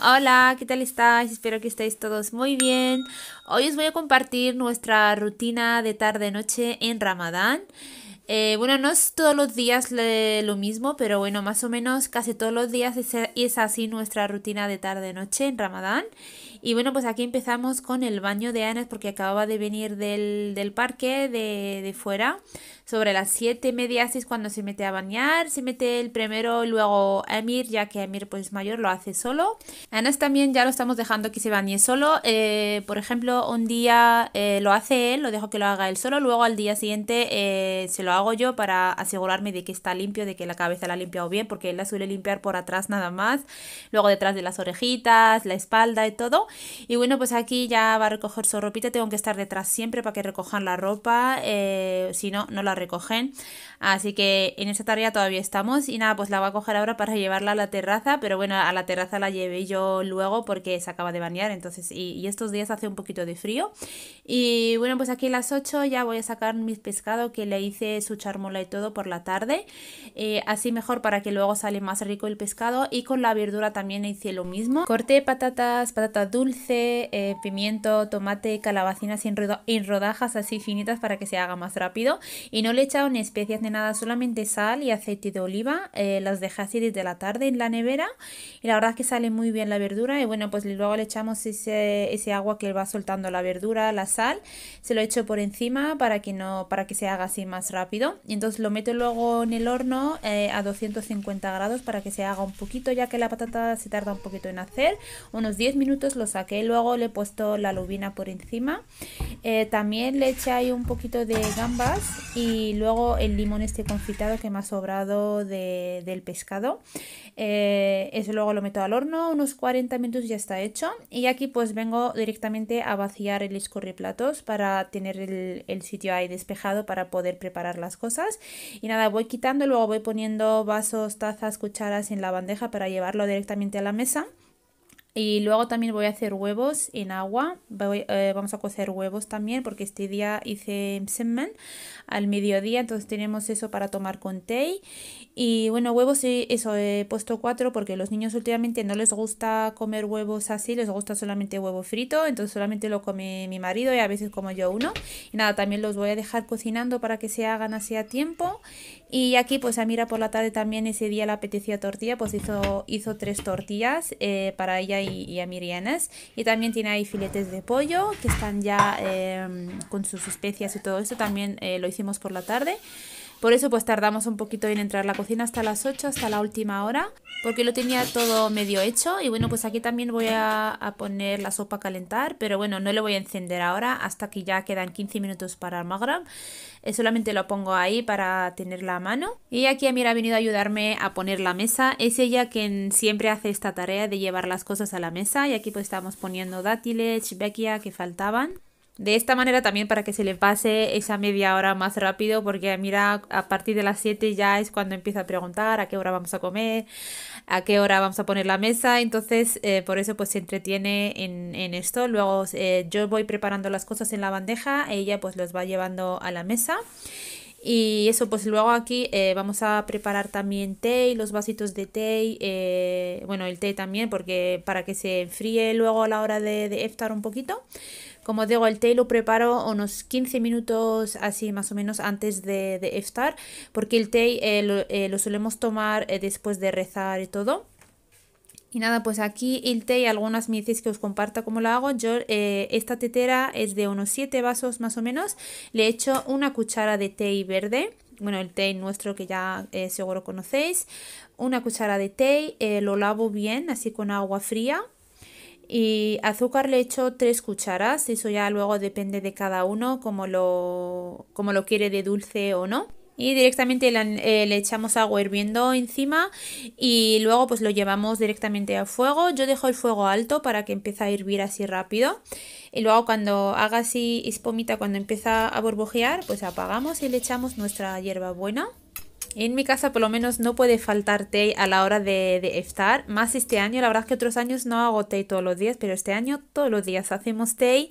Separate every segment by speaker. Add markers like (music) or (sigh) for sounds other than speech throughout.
Speaker 1: hola, ¿qué tal estáis? Espero que estéis todos muy bien. Hoy os voy a compartir nuestra rutina de tarde-noche en Ramadán. Eh, bueno, no es todos los días lo mismo, pero bueno, más o menos casi todos los días es así nuestra rutina de tarde-noche en Ramadán. Y bueno, pues aquí empezamos con el baño de Anas porque acababa de venir del, parque de, fuera. Sobre las siete y media es cuando se mete a bañar. Se mete el primero, y luego Emir, ya que Emir pues mayor lo hace solo. Anas también ya lo estamos dejando que se bañe solo. Eh, por ejemplo, un día eh, lo hace él, lo dejo que lo haga él solo. Luego al día siguiente eh, se lo hago yo para asegurarme de que está limpio, de que la cabeza la ha limpiado bien, porque él la suele limpiar por atrás nada más. Luego detrás de las orejitas, la espalda y todo. Y bueno, pues aquí ya va a recoger su ropita, tengo que estar detrás siempre para que recojan la ropa, eh, si no, no la recogen. Así que en esta tarea todavía estamos y nada, pues la voy a coger ahora para llevarla a la terraza, pero bueno, a la terraza la llevé yo luego porque se acaba de bañar, entonces, y, estos días hace un poquito de frío. Y bueno, pues aquí a las 8 ya voy a sacar mi pescado que le hice su charmola y todo por la tarde, eh, así mejor para que luego sale más rico el pescado y con la verdura también hice lo mismo. Corté patatas, patatas dulce, eh, pimiento, tomate, calabacinas en, en, rodajas así finitas para que se haga más rápido. Y no le he echado ni especias ni nada, solamente sal y aceite de oliva. Eh, las dejé así desde la tarde en la nevera. Y la verdad es que sale muy bien la verdura. Y bueno, pues luego le echamos ese, agua que va soltando la verdura, la sal. Se lo echo por encima para que, no, para que se haga así más rápido. Y entonces lo meto luego en el horno eh, a 250 grados para que se haga un poquito, ya que la patata se tarda un poquito en hacer. Unos 10 minutos saqué, luego le he puesto la lubina por encima. Eh, también le eché ahí un poquito de gambas y luego el limón este confitado que me ha sobrado del pescado. Eh, eso luego lo meto al horno, unos 40 minutos ya está hecho. Y aquí pues vengo directamente a vaciar el escurriplatos para tener el, el sitio ahí despejado para poder preparar las cosas. Y nada, voy quitando, luego voy poniendo vasos, tazas, cucharas en la bandeja para llevarlo directamente a la mesa. Y luego también voy a hacer huevos en agua. Eh, vamos a cocer huevos también porque este día hice semen al mediodía. Entonces tenemos eso para tomar con té. Y bueno, huevos eh, eso he puesto cuatro porque los niños últimamente no les gusta comer huevos así. Les gusta solamente huevo frito. Entonces solamente lo come mi marido y a veces como yo uno. Y nada, también los voy a dejar cocinando para que se hagan así a tiempo. Y aquí pues a Mira por la tarde también ese día la apetecía tortilla, pues hizo, hizo tres tortillas eh, para ella y, a Mirianas. Y también tiene ahí filetes de pollo que están ya em, con sus especias y todo eso también eh, lo hicimos por la tarde. Por eso pues tardamos un poquito en entrar a la cocina hasta las 8, hasta la última hora, porque lo tenía todo medio hecho. Y bueno, pues aquí también voy a, poner la sopa a calentar, pero bueno, no le voy a encender ahora hasta que ya quedan 15 minutos para el magram. Eh, solamente lo pongo ahí para tenerla a mano. Y aquí Amira ha venido a ayudarme a poner la mesa. Es ella quien siempre hace esta tarea de llevar las cosas a la mesa. Y aquí pues estamos poniendo dátiles, shbekia que faltaban. De esta manera también para que se le pase esa media hora más rápido, porque mira, a partir de las 7 ya es cuando empieza a preguntar a qué hora vamos a comer, a qué hora vamos a poner la mesa, entonces eh, por eso pues se entretiene en, esto. Luego eh, yo voy preparando las cosas en la bandeja, ella pues los va llevando a la mesa. Y eso, pues luego aquí eh, vamos a preparar también té y los vasitos de té. bueno, el té también, porque para que se enfríe luego a la hora de, de un poquito. Como digo, el té lo preparo unos 15 minutos así más o menos antes de, estar. porque el té eh, eh, lo, solemos tomar eh, después de rezar y todo. Y nada, pues aquí el té algunas me que os comparta cómo lo hago. Yo, esta tetera es de unos 7 vasos más o menos. Le echo una cuchara de té verde. Bueno, el té nuestro que ya seguro conocéis. Una cuchara de té, lo lavo bien, así con agua fría y azúcar le echo tres cucharas, eso ya luego depende de cada uno como lo, como lo quiere de dulce o no. Y directamente eh, le echamos agua hirviendo encima y luego pues lo llevamos directamente al fuego. Yo dejo el fuego alto para que empiece a hervir así rápido. Y luego cuando haga así espumita, cuando empieza a burbujear, pues apagamos y le echamos nuestra hierba buena. En mi casa por lo menos no puede faltar té a la hora de, de estar, más este año, la verdad es que otros años no hago té todos los días, pero este año todos los días hacemos té,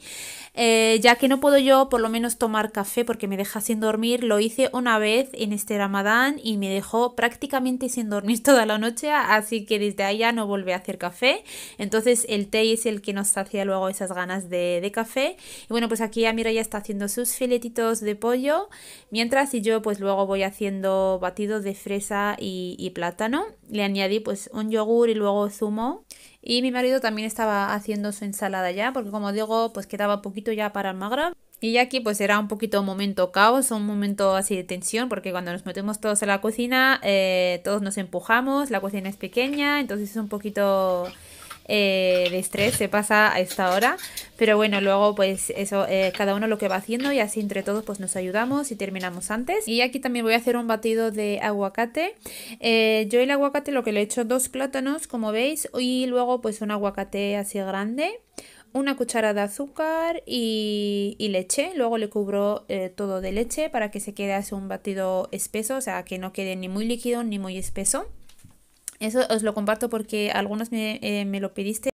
Speaker 1: eh, ya que no puedo yo por lo menos tomar café porque me deja sin dormir, lo hice una vez en este ramadán y me dejó prácticamente sin dormir (laughs) toda la noche, así que desde ahí ya no volví a hacer café, entonces el té es el que nos hacía luego esas ganas de, café, y bueno pues aquí ya mira ya está haciendo sus filetitos de pollo, mientras y yo pues luego voy haciendo de fresa y, plátano. Le añadí pues un yogur y luego zumo. Y mi marido también estaba haciendo su ensalada ya, porque como digo, pues quedaba poquito ya para el magra. Y aquí pues era un poquito momento caos, un momento así de tensión, porque cuando nos metemos todos a la cocina, eh, todos nos empujamos, la cocina es pequeña, entonces es un poquito eh, de estrés se pasa a esta hora. Pero bueno, luego pues eso, eh, cada uno lo que va haciendo y así entre todos pues nos ayudamos y terminamos antes. Y aquí también voy a hacer un batido de aguacate. Eh, yo el aguacate lo que le he hecho dos plátanos, como veis, y luego pues un aguacate así grande una cucharada de azúcar y, leche. Luego le cubro todo de leche para que se quede así un batido espeso, o sea, que no quede ni muy líquido ni muy espeso. Eso os lo comparto porque algunos me, eh, me lo pediste.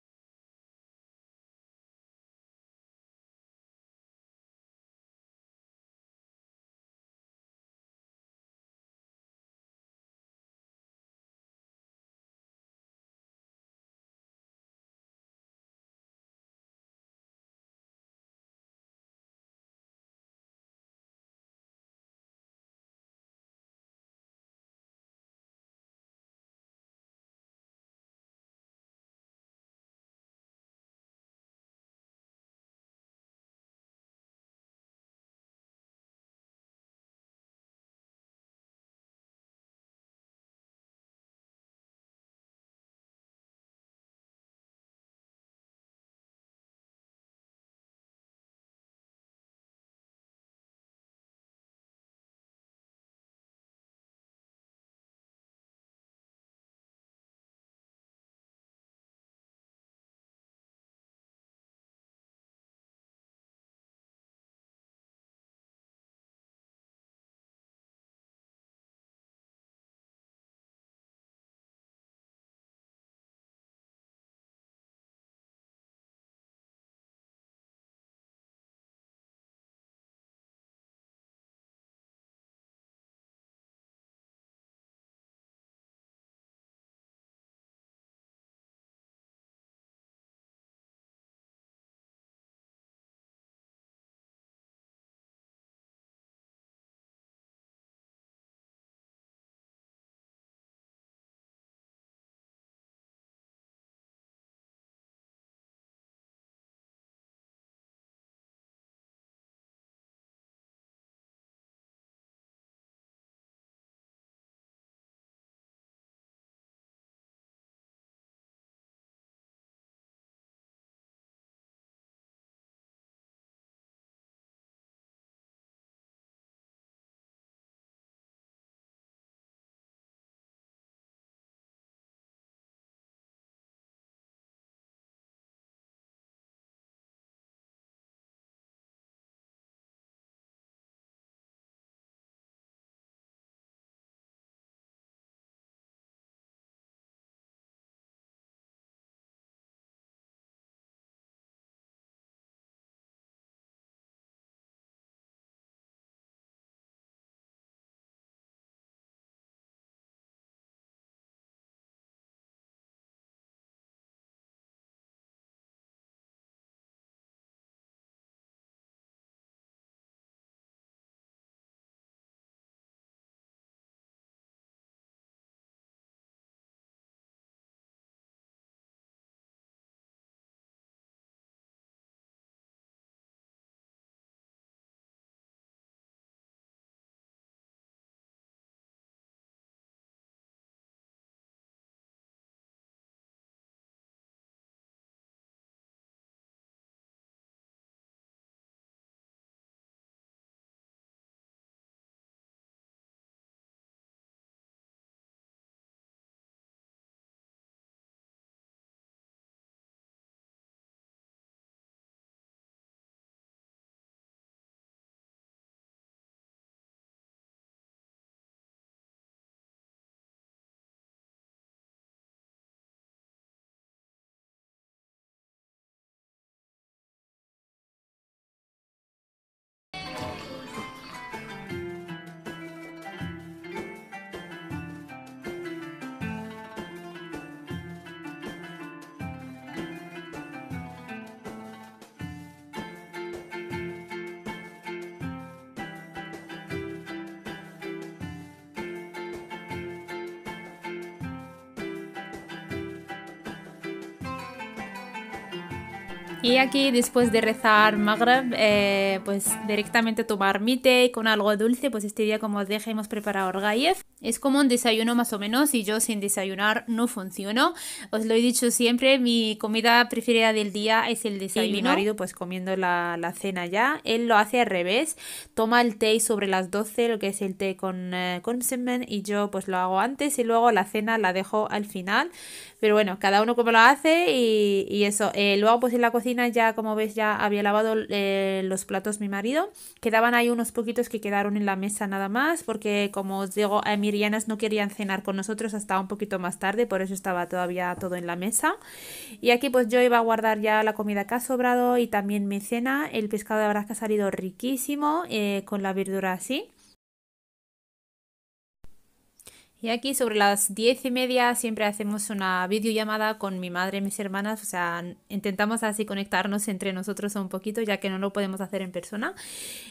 Speaker 1: Y aquí después de rezar Maghreb, eh, pues directamente tomar mite y con algo dulce, pues este día como os dije hemos preparado orgayef es como un desayuno más o menos y yo sin desayunar no funciono. Os lo he dicho siempre, mi comida preferida del día es el desayuno. mi marido pues comiendo la, cena ya. Él lo hace al revés. Toma el té sobre las 12, lo que es el té con, eh, con semen y yo pues lo hago antes y luego la cena la dejo al final. Pero bueno, cada uno como lo hace y, eso. Eh, luego pues en la cocina ya como ves ya había lavado eh, los platos mi marido. Quedaban ahí unos poquitos que quedaron en la mesa nada más porque como os digo a mí no querían cenar con nosotros hasta un poquito más tarde, por eso estaba todavía todo en la mesa. Y aquí pues yo iba a guardar ya la comida que ha sobrado y también mi cena. El pescado de verdad ha salido riquísimo eh, con la verdura así. Y aquí sobre las diez y media siempre hacemos una videollamada con mi madre y mis hermanas, o sea, intentamos así conectarnos entre nosotros un poquito, ya que no lo podemos hacer en persona.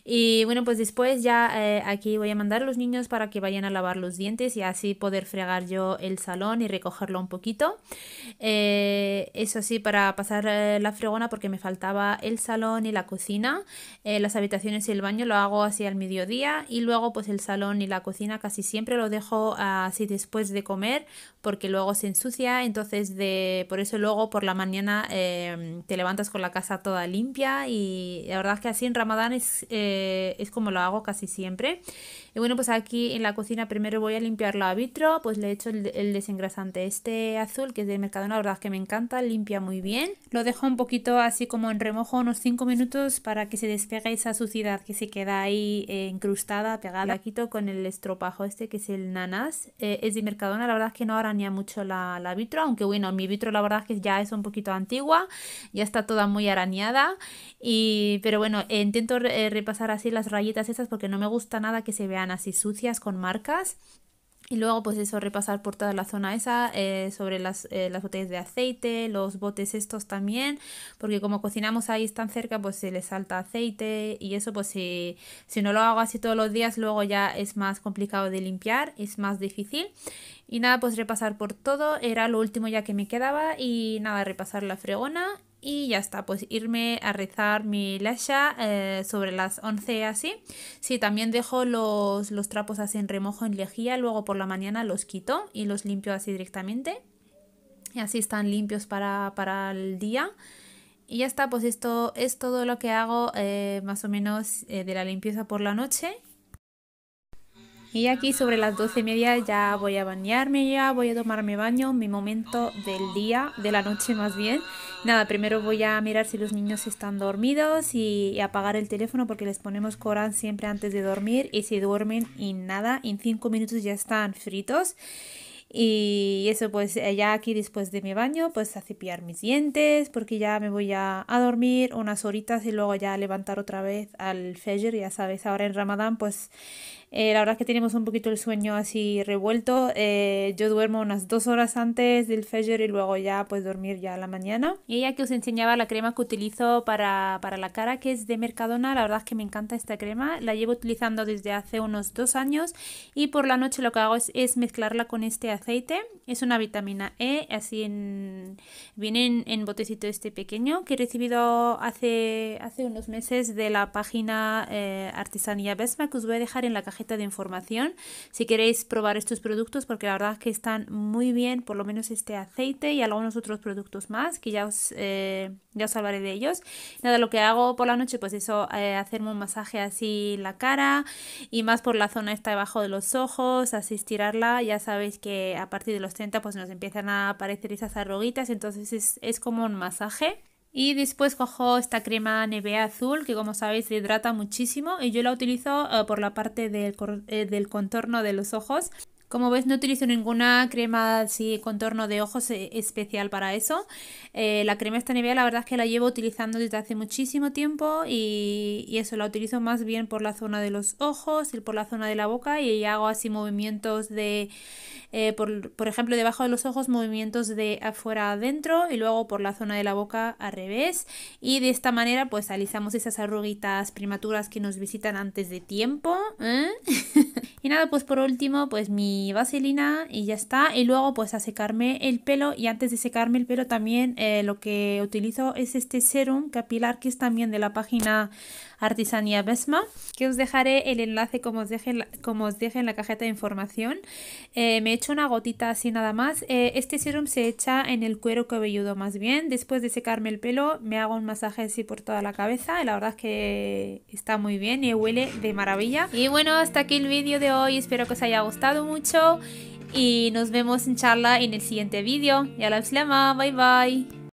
Speaker 1: Y bueno, pues después ya eh, aquí voy a mandar a los niños para que vayan a lavar los dientes y así poder fregar yo el salón y recogerlo un poquito. Eh, eso sí, para pasar eh, la fregona porque me faltaba el salón y la cocina, las habitaciones y el baño lo hago así al mediodía y luego pues el salón y la cocina casi siempre lo dejo a así después de comer porque luego se ensucia, entonces de, por eso luego por la mañana em, te levantas con la casa toda limpia y la verdad es que así en Ramadán es, eh, como lo hago casi siempre. Y bueno, pues aquí en la cocina primero voy a limpiarlo a vitro, pues le he hecho el desengrasante este azul que es del Mercadona, la verdad que me encanta, limpia muy bien. Lo dejo un poquito así como en remojo unos 5 minutos para que se despegue esa suciedad que se queda ahí encrustada, eh, pegada. quito con el estropajo este que es el nanas, eh, es, de Mercadona, la verdad es que no araña mucho la, vitro, aunque bueno, mi vitro la verdad es que ya es un poquito antigua, ya está toda muy arañada, y, pero bueno, eh, intento eh, repasar así las rayitas esas porque no me gusta nada que se vean así sucias con marcas. Y luego, pues eso, repasar por toda la zona esa, eh, sobre eh, las, botellas de aceite, los botes estos también, porque como cocinamos ahí tan cerca, pues se le salta aceite y eso, pues si, si no lo hago así todos los días, luego ya es más complicado de limpiar, es más difícil. Y nada, pues repasar por todo, era lo último ya que me quedaba y nada, repasar la fregona y ya está, pues irme a rezar mi lasha eh, sobre las 11 así. Sí, también dejo los, los trapos así en remojo en lejía, luego por la mañana los quito y los limpio así directamente. Y así están limpios para, para el día. Y ya está, pues esto es todo lo que hago eh, más o menos eh, de la limpieza por la noche. Y aquí sobre las doce y media ya voy a bañarme, ya voy a tomarme baño, mi momento del día, de la noche más bien. Nada, primero voy a mirar si los niños están dormidos y, apagar el teléfono porque les ponemos Corán siempre antes de dormir y si duermen y nada, en cinco minutos ya están fritos. Y eso pues eh, ya aquí después de mi baño pues a cepillar mis dientes porque ya me voy a, dormir unas horitas y luego ya levantar otra vez al Fajr, ya sabes, ahora en Ramadán pues eh, la verdad es que tenemos un poquito el sueño así revuelto. Eh, yo duermo unas dos horas antes del Fajr y luego ya pues dormir ya a la mañana. Y ya que os enseñaba la crema que utilizo para, para la cara, que es de Mercadona, la verdad es que me encanta esta crema. La llevo utilizando desde hace unos dos años y por la noche lo que hago es, mezclarla con este aceite. Es una vitamina E, así en, viene en, botecito este pequeño que he recibido hace, hace unos meses de la página eh, Artesanía Besma que os voy a dejar en la caja de información si queréis probar estos productos porque la verdad es que están muy bien, por lo menos este aceite y algunos otros productos más que ya os, eh, ya os hablaré de ellos. Nada, lo que hago por la noche pues eso, eh, hacerme un masaje así en la cara y más por la zona esta debajo de los ojos, así estirarla, ya sabéis que a partir de los 30 pues nos empiezan a aparecer esas arruguitas, entonces es, es como un masaje y después cojo esta crema neve azul, que como sabéis hidrata muchísimo y yo la utilizo eh, por la parte del, eh, del contorno de los ojos. Como ves, no utilizo ninguna crema así, contorno de ojos e, especial para eso. Eh, la crema esta Nivea, la verdad es que la llevo utilizando desde hace muchísimo tiempo y, eso, la utilizo más bien por la zona de los ojos y por la zona de la boca y hago así movimientos de, eh, por, ejemplo, debajo de los ojos, movimientos de afuera adentro y luego por la zona de la boca al revés. Y de esta manera, pues alisamos esas arruguitas prematuras que nos visitan antes de tiempo. ¿eh? (laughs) y nada, pues por último, pues mi vaselina y ya está. Y luego pues a secarme el pelo y antes de secarme el pelo también eh, lo que utilizo es este serum capilar que es también de la página Artisanía Besma, que os dejaré el enlace como os deje, como os deje en la cajeta de información. Eh, me me hecho una gotita así nada más. Eh, este serum se echa en el cuero cabelludo más bien. Después de secarme el pelo me hago un masaje así por toda la cabeza. y La verdad es que está muy bien y huele de maravilla. Y bueno, hasta aquí el vídeo de hoy. Espero que os haya gustado mucho y nos vemos en charla en el siguiente vídeo. Ya la Bye bye.